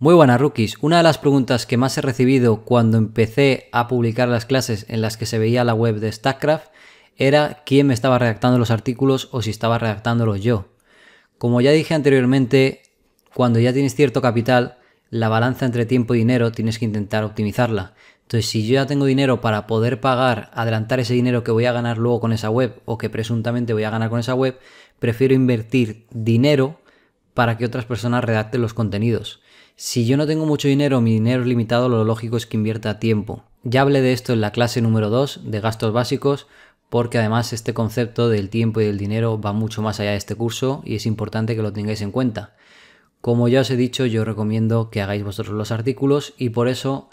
Muy buenas rookies. Una de las preguntas que más he recibido cuando empecé a publicar las clases en las que se veía la web de StackCraft era quién me estaba redactando los artículos o si estaba redactándolos yo. Como ya dije anteriormente, cuando ya tienes cierto capital, la balanza entre tiempo y dinero tienes que intentar optimizarla. Entonces, si yo ya tengo dinero para poder pagar, adelantar ese dinero que voy a ganar luego con esa web o que presuntamente voy a ganar con esa web, prefiero invertir dinero para que otras personas redacten los contenidos. Si yo no tengo mucho dinero, mi dinero es limitado, lo lógico es que invierta tiempo. Ya hablé de esto en la clase número 2 de gastos básicos, porque además este concepto del tiempo y del dinero va mucho más allá de este curso y es importante que lo tengáis en cuenta. Como ya os he dicho, yo recomiendo que hagáis vosotros los artículos y por eso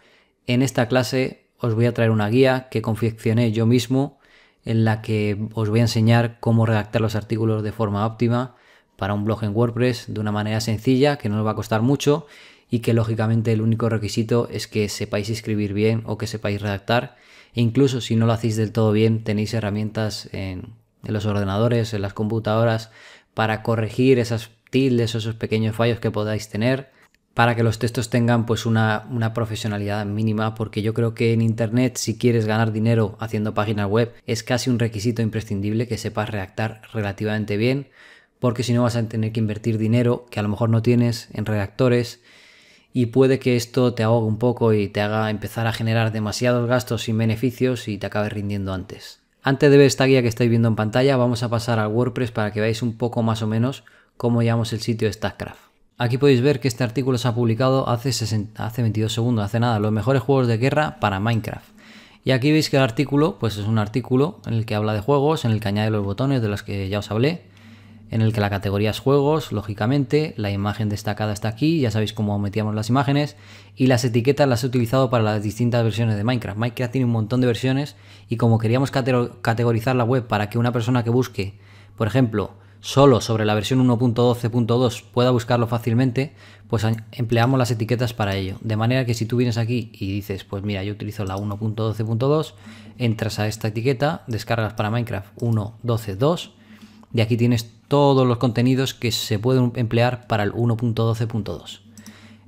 en esta clase os voy a traer una guía que confeccioné yo mismo en la que os voy a enseñar cómo redactar los artículos de forma óptima para un blog en WordPress de una manera sencilla que no os va a costar mucho y que lógicamente el único requisito es que sepáis escribir bien o que sepáis redactar. E incluso si no lo hacéis del todo bien, tenéis herramientas en, los ordenadores, en las computadoras, para corregir esas tildes o esos pequeños fallos que podáis tener para que los textos tengan pues una, una, profesionalidad mínima, porque yo creo que en Internet si quieres ganar dinero haciendo páginas web es casi un requisito imprescindible que sepas redactar relativamente bien, porque si no vas a tener que invertir dinero que a lo mejor no tienes en redactores y puede que esto te ahogue un poco y te haga empezar a generar demasiados gastos sin beneficios y te acabe rindiendo antes. Antes de ver esta guía que estáis viendo en pantalla, vamos a pasar al WordPress para que veáis un poco más o menos cómo llamamos el sitio de StackCraft. Aquí podéis ver que este artículo se ha publicado hace, hace 22 segundos, hace nada, los mejores juegos de guerra para Minecraft. Y aquí veis que el artículo, pues es un artículo en el que habla de juegos, en el que añade los botones de los que ya os hablé, en el que la categoría es juegos, lógicamente, la imagen destacada está aquí, ya sabéis cómo metíamos las imágenes, y las etiquetas las he utilizado para las distintas versiones de Minecraft. Minecraft tiene un montón de versiones y como queríamos categorizar la web para que una persona que busque, por ejemplo, solo sobre la versión 1.12.2 pueda buscarlo fácilmente, pues empleamos las etiquetas para ello. De manera que si tú vienes aquí y dices, pues mira, yo utilizo la 1.12.2, entras a esta etiqueta, descargas para Minecraft 1.12.2 y aquí tienes todos los contenidos que se pueden emplear para el 1.12.2.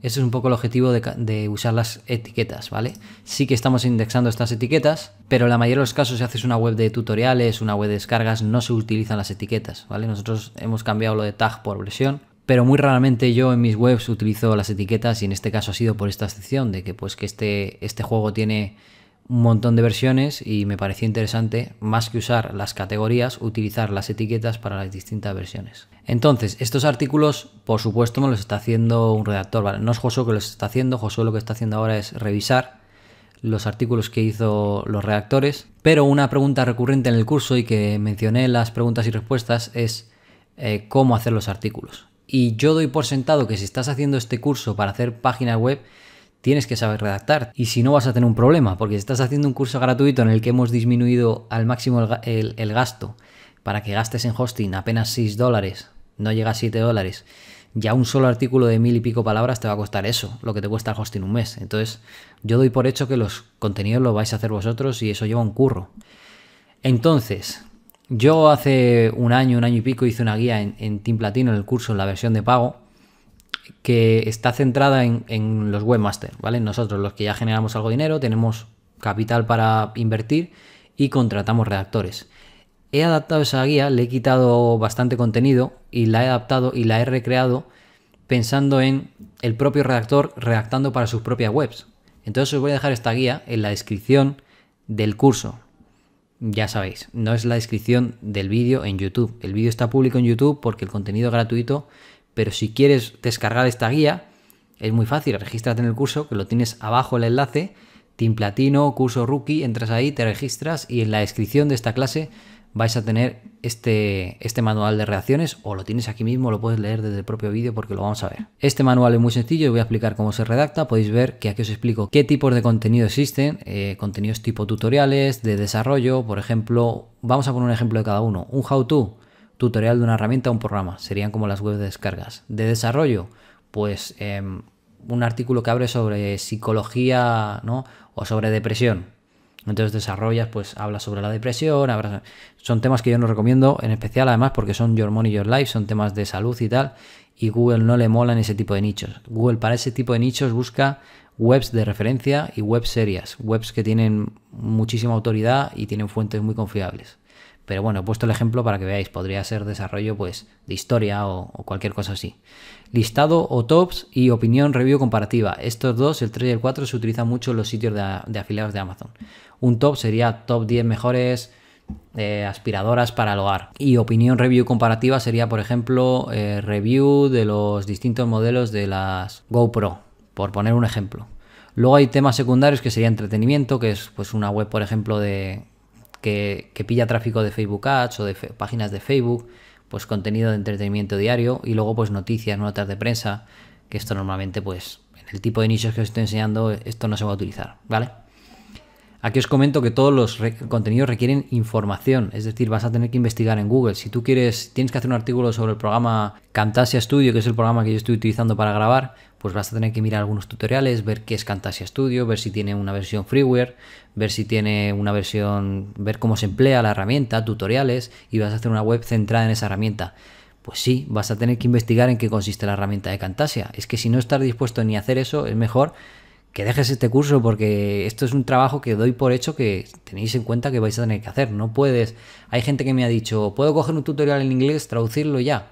Ese es un poco el objetivo de, usar las etiquetas, ¿vale? Sí que estamos indexando estas etiquetas, pero en la mayoría de los casos si haces una web de tutoriales, una web de descargas, no se utilizan las etiquetas, ¿vale? Nosotros hemos cambiado lo de tag por versión, pero muy raramente yo en mis webs utilizo las etiquetas y en este caso ha sido por esta excepción de que pues que este, este juego tiene un montón de versiones y me pareció interesante, más que usar las categorías, utilizar las etiquetas para las distintas versiones. Entonces, estos artículos, por supuesto, me los está haciendo un redactor. ¿vale? No es Josué que los está haciendo, Josué lo que está haciendo ahora es revisar los artículos que hizo los redactores. Pero una pregunta recurrente en el curso y que mencioné en las preguntas y respuestas es eh, cómo hacer los artículos. Y yo doy por sentado que si estás haciendo este curso para hacer página web, tienes que saber redactar. Y si no, vas a tener un problema, porque estás haciendo un curso gratuito en el que hemos disminuido al máximo el, gasto para que gastes en hosting apenas 6 dólares, no llega a 7 dólares. Ya un solo artículo de mil y pico palabras te va a costar eso, lo que te cuesta el hosting un mes. Entonces, yo doy por hecho que los contenidos los vais a hacer vosotros y eso lleva un curro. Entonces, yo hace un año, un año y pico hice una guía en, en Team Platino, en el curso, en la versión de pago, que está centrada en, los webmasters, ¿vale? Nosotros, los que ya generamos algo de dinero, tenemos capital para invertir y contratamos redactores. He adaptado esa guía, le he quitado bastante contenido y la he adaptado y la he recreado pensando en el propio redactor redactando para sus propias webs. Entonces os voy a dejar esta guía en la descripción del curso. Ya sabéis, no es la descripción del vídeo en YouTube. El vídeo está público en YouTube porque el contenido gratuito pero si quieres descargar esta guía, es muy fácil, regístrate en el curso, que lo tienes abajo el enlace, Team Platino, curso rookie, entras ahí, te registras y en la descripción de esta clase vais a tener este, este manual de reacciones o lo tienes aquí mismo, lo puedes leer desde el propio vídeo porque lo vamos a ver. Este manual es muy sencillo, voy a explicar cómo se redacta, podéis ver que aquí os explico qué tipos de contenido existen, eh, contenidos tipo tutoriales, de desarrollo, por ejemplo, vamos a poner un ejemplo de cada uno, un how to, tutorial de una herramienta o un programa, serían como las webs de descargas. De desarrollo, pues em, un artículo que abre sobre psicología ¿no? o sobre depresión. Entonces desarrollas, pues habla sobre la depresión, son temas que yo no recomiendo, en especial además porque son Your Money, Your Life, son temas de salud y tal, y Google no le molan ese tipo de nichos. Google para ese tipo de nichos busca webs de referencia y webs serias, webs que tienen muchísima autoridad y tienen fuentes muy confiables. Pero bueno, he puesto el ejemplo para que veáis, podría ser desarrollo pues, de historia o, cualquier cosa así. Listado o tops y opinión review comparativa. Estos dos, el 3 y el 4, se utilizan mucho en los sitios de, afiliados de Amazon. Un top sería top 10 mejores eh, aspiradoras para el hogar. Y opinión review comparativa sería, por ejemplo, eh, review de los distintos modelos de las GoPro, por poner un ejemplo. Luego hay temas secundarios que sería entretenimiento, que es pues una web, por ejemplo, de que, pilla tráfico de Facebook Ads o de páginas de Facebook, pues contenido de entretenimiento diario y luego pues noticias, notas de prensa, que esto normalmente pues en el tipo de nichos que os estoy enseñando esto no se va a utilizar, ¿vale? Aquí os comento que todos los contenidos requieren información, es decir, vas a tener que investigar en Google. Si tú quieres, tienes que hacer un artículo sobre el programa Camtasia Studio, que es el programa que yo estoy utilizando para grabar, pues vas a tener que mirar algunos tutoriales, ver qué es Camtasia Studio, ver si tiene una versión freeware, ver si tiene una versión, ver cómo se emplea la herramienta, tutoriales, y vas a hacer una web centrada en esa herramienta. Pues sí, vas a tener que investigar en qué consiste la herramienta de Camtasia. Es que si no estás dispuesto ni a hacer eso, es mejor que dejes este curso porque esto es un trabajo que doy por hecho que tenéis en cuenta que vais a tener que hacer. No puedes. Hay gente que me ha dicho, ¿puedo coger un tutorial en inglés, traducirlo ya?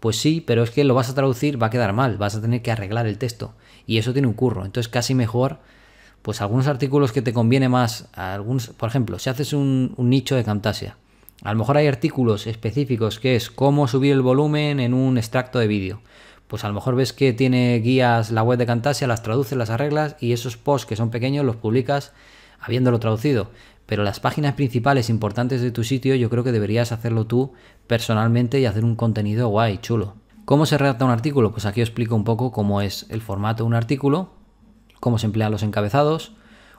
Pues sí, pero es que lo vas a traducir, va a quedar mal, vas a tener que arreglar el texto. Y eso tiene un curro. Entonces casi mejor, pues algunos artículos que te conviene más, algunos, por ejemplo, si haces un, un nicho de Camtasia, a lo mejor hay artículos específicos que es cómo subir el volumen en un extracto de vídeo pues a lo mejor ves que tiene guías la web de Cantasia, las traduce, las arreglas y esos posts que son pequeños los publicas habiéndolo traducido. Pero las páginas principales importantes de tu sitio yo creo que deberías hacerlo tú personalmente y hacer un contenido guay, chulo. ¿Cómo se redacta un artículo? Pues aquí os explico un poco cómo es el formato de un artículo, cómo se emplean los encabezados,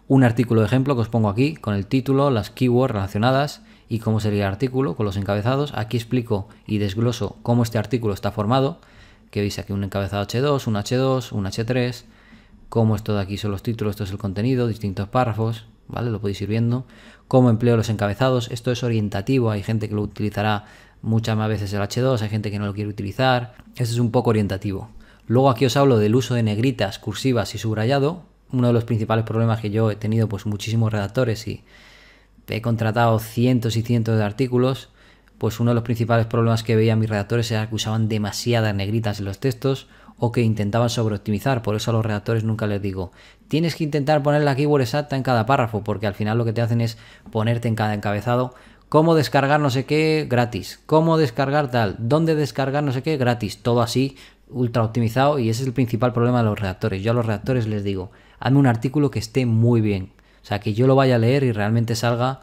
un artículo de ejemplo que os pongo aquí con el título, las keywords relacionadas y cómo sería el artículo con los encabezados. Aquí explico y desgloso cómo este artículo está formado que veis aquí un encabezado H2, un H2, un H3, cómo esto de aquí son los títulos, esto es el contenido, distintos párrafos, ¿vale? Lo podéis ir viendo. Cómo empleo los encabezados, esto es orientativo, hay gente que lo utilizará muchas más veces el H2, hay gente que no lo quiere utilizar, esto es un poco orientativo. Luego aquí os hablo del uso de negritas, cursivas y subrayado, uno de los principales problemas que yo he tenido, pues muchísimos redactores y he contratado cientos y cientos de artículos pues uno de los principales problemas que veían mis redactores era que usaban demasiadas negritas en los textos o que intentaban sobreoptimizar. Por eso a los redactores nunca les digo, tienes que intentar poner la keyword exacta en cada párrafo, porque al final lo que te hacen es ponerte en cada encabezado cómo descargar no sé qué gratis, cómo descargar tal, dónde descargar no sé qué gratis, todo así ultra optimizado y ese es el principal problema de los redactores. Yo a los redactores les digo, hazme un artículo que esté muy bien, o sea, que yo lo vaya a leer y realmente salga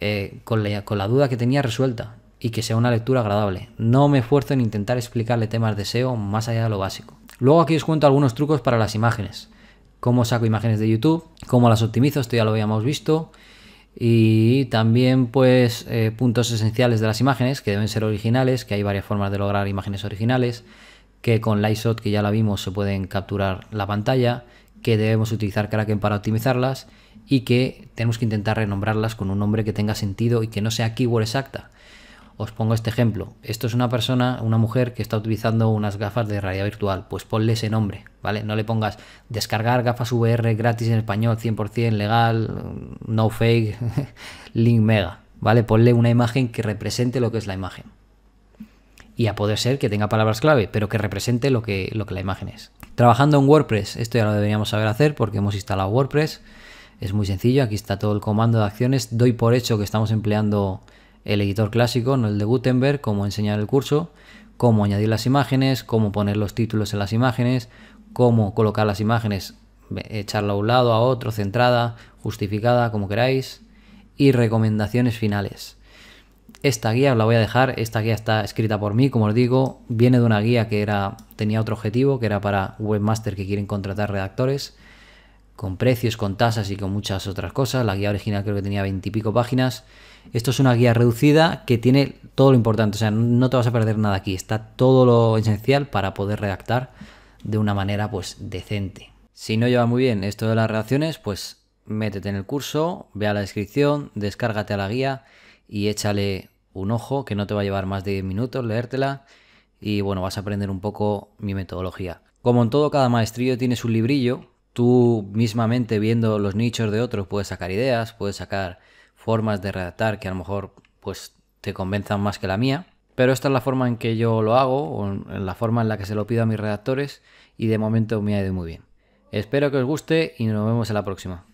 eh, con la duda que tenía resuelta y que sea una lectura agradable. No me esfuerzo en intentar explicarle temas de SEO más allá de lo básico. Luego aquí os cuento algunos trucos para las imágenes. Cómo saco imágenes de YouTube, cómo las optimizo, esto ya lo habíamos visto. Y también pues eh, puntos esenciales de las imágenes que deben ser originales, que hay varias formas de lograr imágenes originales, que con Lightshot que ya la vimos se pueden capturar la pantalla, que debemos utilizar Kraken para optimizarlas y que tenemos que intentar renombrarlas con un nombre que tenga sentido y que no sea keyword exacta os pongo este ejemplo. Esto es una persona, una mujer que está utilizando unas gafas de realidad virtual. Pues ponle ese nombre, ¿vale? No le pongas descargar gafas VR gratis en español, 100% legal, no fake, link mega, ¿vale? Ponle una imagen que represente lo que es la imagen. Y a poder ser que tenga palabras clave, pero que represente lo que, lo que la imagen es. Trabajando en WordPress, esto ya lo deberíamos saber hacer porque hemos instalado WordPress. Es muy sencillo, aquí está todo el comando de acciones. Doy por hecho que estamos empleando el editor clásico, no el de Gutenberg, cómo enseñar el curso, cómo añadir las imágenes, cómo poner los títulos en las imágenes, cómo colocar las imágenes, echarla a un lado, a otro, centrada, justificada, como queráis, y recomendaciones finales. Esta guía os la voy a dejar, esta guía está escrita por mí, como os digo, viene de una guía que era, tenía otro objetivo, que era para webmaster que quieren contratar redactores, con precios, con tasas y con muchas otras cosas. La guía original creo que tenía veintipico páginas esto es una guía reducida que tiene todo lo importante, o sea, no te vas a perder nada aquí, está todo lo esencial para poder redactar de una manera pues decente. Si no lleva muy bien esto de las reacciones, pues métete en el curso, ve a la descripción, descárgate a la guía y échale un ojo que no te va a llevar más de 10 minutos leértela y bueno, vas a aprender un poco mi metodología. Como en todo, cada maestrillo tiene su librillo, tú mismamente viendo los nichos de otros puedes sacar ideas, puedes sacar formas de redactar que a lo mejor pues te convenzan más que la mía. Pero esta es la forma en que yo lo hago, o en la forma en la que se lo pido a mis redactores, y de momento me ha ido muy bien. Espero que os guste y nos vemos en la próxima.